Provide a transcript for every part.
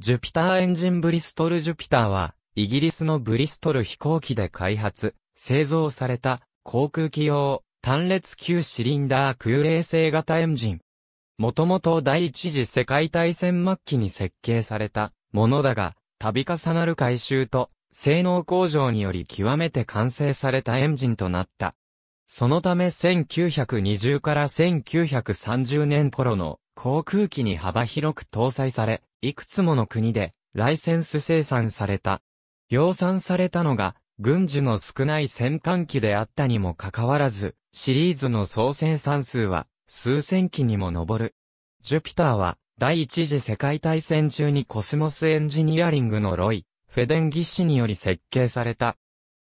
ジュピターエンジンブリストルジュピターは、イギリスのブリストル飛行機で開発、製造された航空機用単列9シリンダー空冷製型エンジン。もともと第一次世界大戦末期に設計されたものだが、度重なる改修と性能向上により極めて完成されたエンジンとなった。そのため1920から1930年頃の航空機に幅広く搭載され、いくつもの国でライセンス生産された。量産されたのが、軍需の少ない戦艦機であったにもかかわらず、シリーズの総生産数は数千機にも上る。ジュピターは第一次世界大戦中にコスモスエンジニアリングのロイ、フェデン技師により設計された。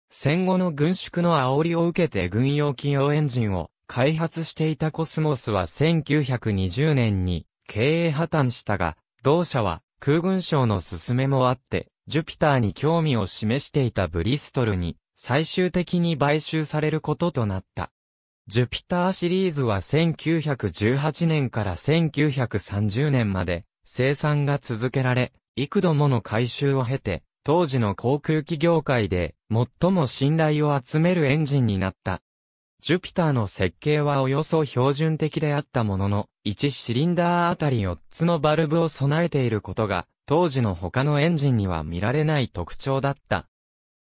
戦後の軍縮の煽りを受けて軍用機用エンジンを開発していたコスモスは1920年に経営破綻したが、同社は空軍省の勧めもあって、ジュピターに興味を示していたブリストルに最終的に買収されることとなった。ジュピターシリーズは1918年から1930年まで生産が続けられ、幾度もの改修を経て、当時の航空機業界で最も信頼を集めるエンジンになった。ジュピターの設計はおよそ標準的であったものの、1シリンダーあたり4つのバルブを備えていることが、当時の他のエンジンには見られない特徴だった。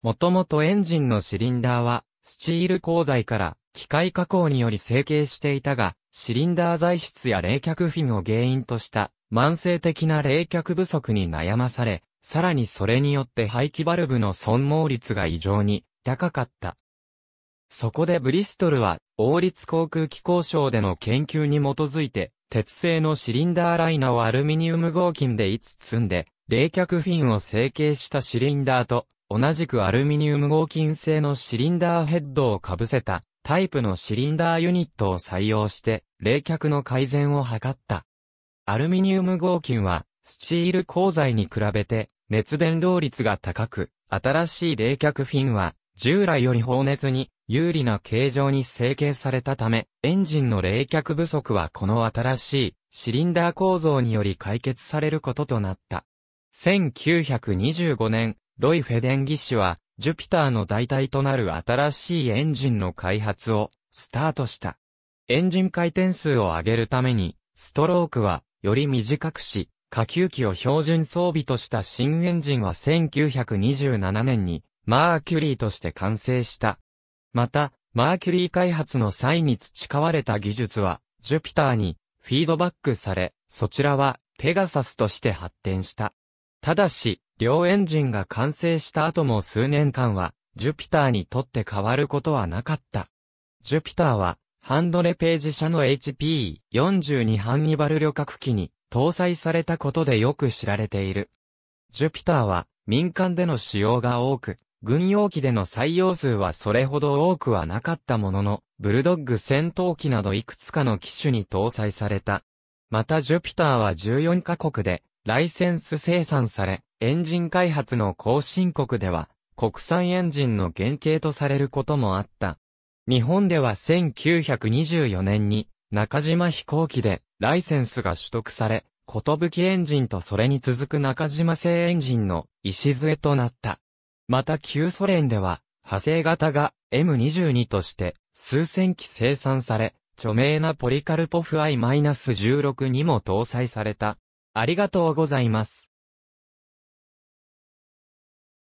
もともとエンジンのシリンダーは、スチール鋼材から機械加工により成形していたが、シリンダー材質や冷却フィンを原因とした慢性的な冷却不足に悩まされ、さらにそれによって排気バルブの損耗率が異常に高かった。そこでブリストルは、王立航空機構省での研究に基づいて、鉄製のシリンダーライナをアルミニウム合金で5つ積んで、冷却フィンを成形したシリンダーと、同じくアルミニウム合金製のシリンダーヘッドを被せた、タイプのシリンダーユニットを採用して、冷却の改善を図った。アルミニウム合金は、スチール鋼材に比べて、熱伝導率が高く、新しい冷却フィンは、従来より放熱に有利な形状に成形されたため、エンジンの冷却不足はこの新しいシリンダー構造により解決されることとなった。1925年、ロイ・フェデン技師は、ジュピターの代替となる新しいエンジンの開発をスタートした。エンジン回転数を上げるために、ストロークはより短くし、下級機を標準装備とした新エンジンは1927年にマーキュリーとして完成した。また、マーキュリー開発の際に培われた技術は、ジュピターにフィードバックされ、そちらはペガサスとして発展した。ただし、両エンジンが完成した後も数年間は、ジュピターにとって変わることはなかった。ジュピターは、ハンドレページ社の HP42 ハンニバル旅客機に搭載されたことでよく知られている。ジュピターは民間での使用が多く、軍用機での採用数はそれほど多くはなかったものの、ブルドッグ戦闘機などいくつかの機種に搭載された。またジュピターは14カ国でライセンス生産され、エンジン開発の後進国では国産エンジンの原型とされることもあった。日本では1924年に中島飛行機でライセンスが取得され、ことぶきエンジンとそれに続く中島製エンジンの礎となった。また旧ソ連では、派生型が M22 として数千機生産され、著名なポリカルポフ I-16 にも搭載された。ありがとうございます。